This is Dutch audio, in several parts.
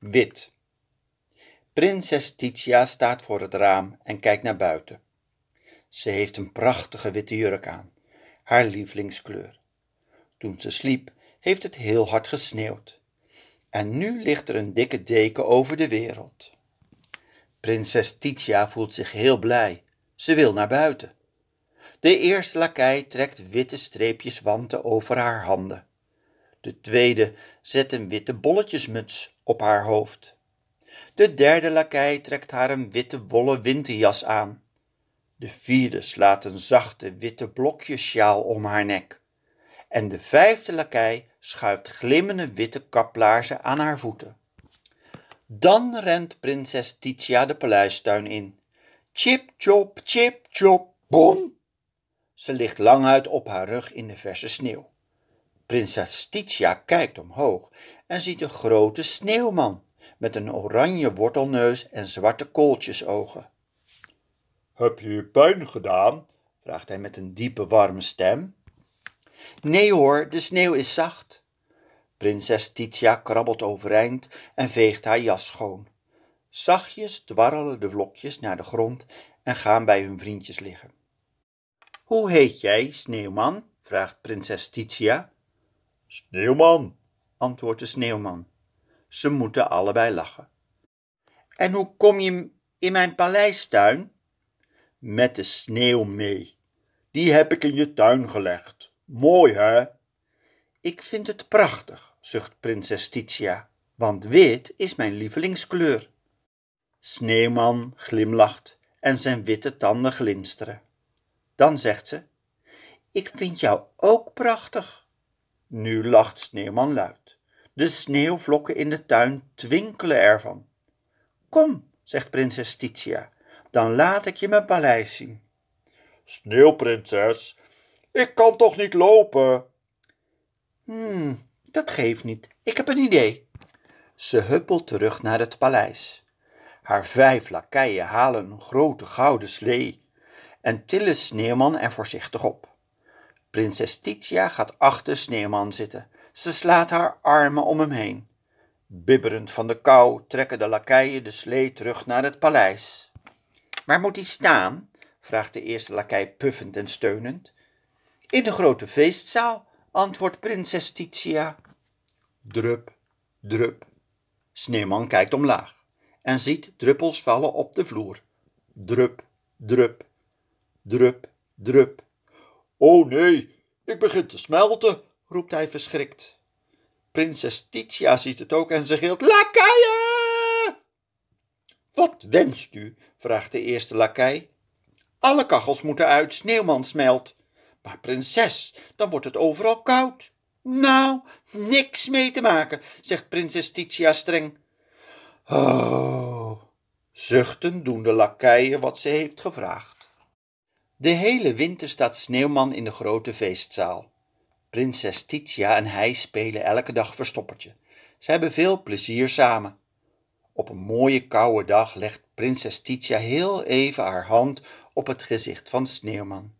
Wit. Prinses Titia staat voor het raam en kijkt naar buiten. Ze heeft een prachtige witte jurk aan, haar lievelingskleur. Toen ze sliep, heeft het heel hard gesneeuwd. En nu ligt er een dikke deken over de wereld. Prinses Titia voelt zich heel blij. Ze wil naar buiten. De eerste lakai trekt witte streepjes wanten over haar handen. De tweede zet een witte bolletjesmuts op haar hoofd. De derde lakai trekt haar een witte wollen winterjas aan. De vierde slaat een zachte witte blokjesjaal om haar nek. En de vijfde lakai schuift glimmende witte kaplaarzen aan haar voeten. Dan rent prinses Titia de paleistuin in. Chip, chop, chip, chop, bom! Ze ligt languit op haar rug in de verse sneeuw. Prinses Titia kijkt omhoog en ziet een grote sneeuwman met een oranje wortelneus en zwarte kooltjesogen. Heb je je pijn gedaan? vraagt hij met een diepe, warme stem. Nee hoor, de sneeuw is zacht. Prinses Titia krabbelt overeind en veegt haar jas schoon. Zachtjes dwarrelen de vlokjes naar de grond en gaan bij hun vriendjes liggen. Hoe heet jij, sneeuwman? vraagt prinses Titia. Sneeuwman, antwoordt de sneeuwman. Ze moeten allebei lachen. En hoe kom je in mijn paleistuin? Met de sneeuw mee. Die heb ik in je tuin gelegd. Mooi, hè? Ik vind het prachtig, zucht prinses Titia, want wit is mijn lievelingskleur. Sneeuwman glimlacht en zijn witte tanden glinsteren. Dan zegt ze: Ik vind jou ook prachtig. Nu lacht Sneeuwman luid. De sneeuwvlokken in de tuin twinkelen ervan. Kom, zegt prinses Titia, dan laat ik je mijn paleis zien. Sneeuwprinses, ik kan toch niet lopen? Hmm, dat geeft niet. Ik heb een idee. Ze huppelt terug naar het paleis. Haar vijf lakeien halen een grote gouden slee en tillen Sneeuwman er voorzichtig op. Prinses Titia gaat achter Sneeuwman zitten. Ze slaat haar armen om hem heen. Bibberend van de kou trekken de lakeien de slee terug naar het paleis. Waar moet hij staan? vraagt de eerste lakij puffend en steunend. In de grote feestzaal, antwoordt prinses Titia. Drup, drup. Sneeuwman kijkt omlaag en ziet druppels vallen op de vloer. Drup, drup, drup, drup. O oh, nee, ik begin te smelten, roept hij verschrikt. Prinses Titia ziet het ook en ze gilt: Lakaien! Wat wenst u? vraagt de eerste lakai. Alle kachels moeten uit, Sneeuwman smelt. Maar prinses, dan wordt het overal koud. Nou, niks mee te maken, zegt prinses Titia streng. Oh, zuchten doen de lakaien wat ze heeft gevraagd. De hele winter staat Sneeuwman in de grote feestzaal. Prinses Titia en hij spelen elke dag verstoppertje. Ze hebben veel plezier samen. Op een mooie koude dag legt prinses Titia heel even haar hand op het gezicht van Sneeuwman.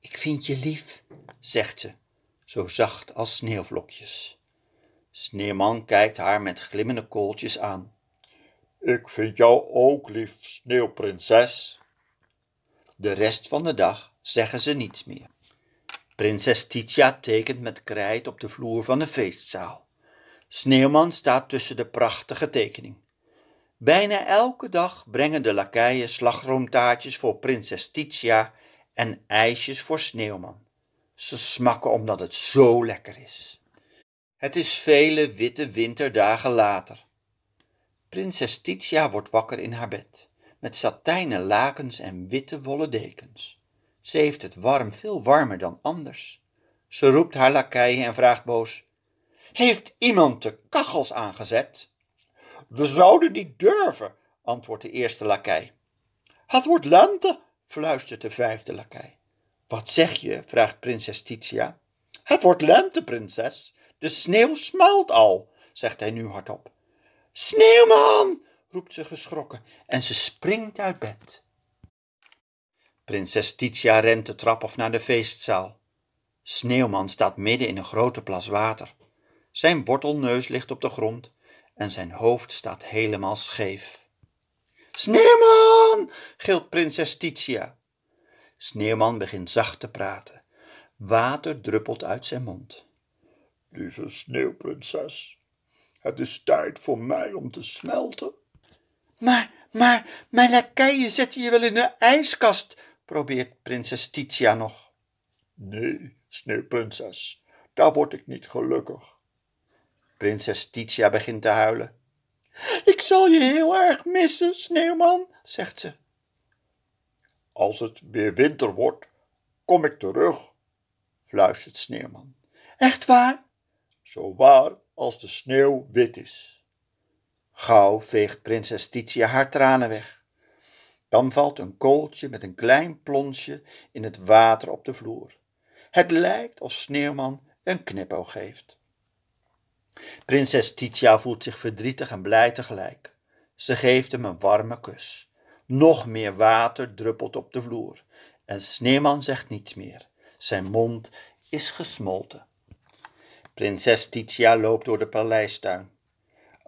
Ik vind je lief, zegt ze, zo zacht als sneeuwvlokjes. Sneeuwman kijkt haar met glimmende kooltjes aan. Ik vind jou ook lief, sneeuwprinses, de rest van de dag zeggen ze niets meer. Prinses Titia tekent met krijt op de vloer van de feestzaal. Sneeuwman staat tussen de prachtige tekening. Bijna elke dag brengen de lakeien slagroomtaartjes voor prinses Titia en ijsjes voor Sneeuwman. Ze smakken omdat het zo lekker is. Het is vele witte winterdagen later. Prinses Titia wordt wakker in haar bed met satijnen lakens en witte wollen dekens. Ze heeft het warm, veel warmer dan anders. Ze roept haar lakei en vraagt boos: Heeft iemand de kachels aangezet? We zouden niet durven, antwoordt de eerste lakij. Het wordt lente, fluistert de vijfde lakij. Wat zeg je? vraagt prinses Titia. Het wordt lente, prinses. De sneeuw smelt al, zegt hij nu hardop. Sneeuwman, roept ze geschrokken en ze springt uit bed. Prinses Titia rent de trap af naar de feestzaal. Sneeuwman staat midden in een grote plas water. Zijn wortelneus ligt op de grond en zijn hoofd staat helemaal scheef. Sneeuwman! gilt prinses Titia. Sneeuwman begint zacht te praten. Water druppelt uit zijn mond. Lieve sneeuwprinses, het is tijd voor mij om te smelten. Maar, maar, mijn lakeien zetten je wel in de ijskast, probeert prinses Titia nog. Nee, sneeuwprinses, daar word ik niet gelukkig. Prinses Titia begint te huilen. Ik zal je heel erg missen, sneeuwman, zegt ze. Als het weer winter wordt, kom ik terug, fluistert sneeuwman. Echt waar? Zo waar als de sneeuw wit is. Gauw veegt prinses Titia haar tranen weg. Dan valt een kooltje met een klein plonsje in het water op de vloer. Het lijkt of Sneeuwman een knipoog geeft. Prinses Titia voelt zich verdrietig en blij tegelijk. Ze geeft hem een warme kus. Nog meer water druppelt op de vloer. En Sneeuwman zegt niets meer. Zijn mond is gesmolten. Prinses Titia loopt door de paleistuin.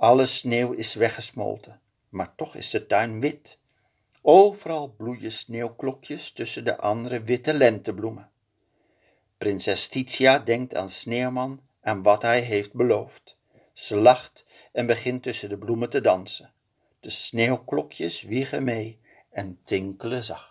Alle sneeuw is weggesmolten, maar toch is de tuin wit. Overal bloeien sneeuwklokjes tussen de andere witte lentebloemen. Prinses Titia denkt aan Sneerman en wat hij heeft beloofd. Ze lacht en begint tussen de bloemen te dansen. De sneeuwklokjes wiegen mee en tinkelen zacht.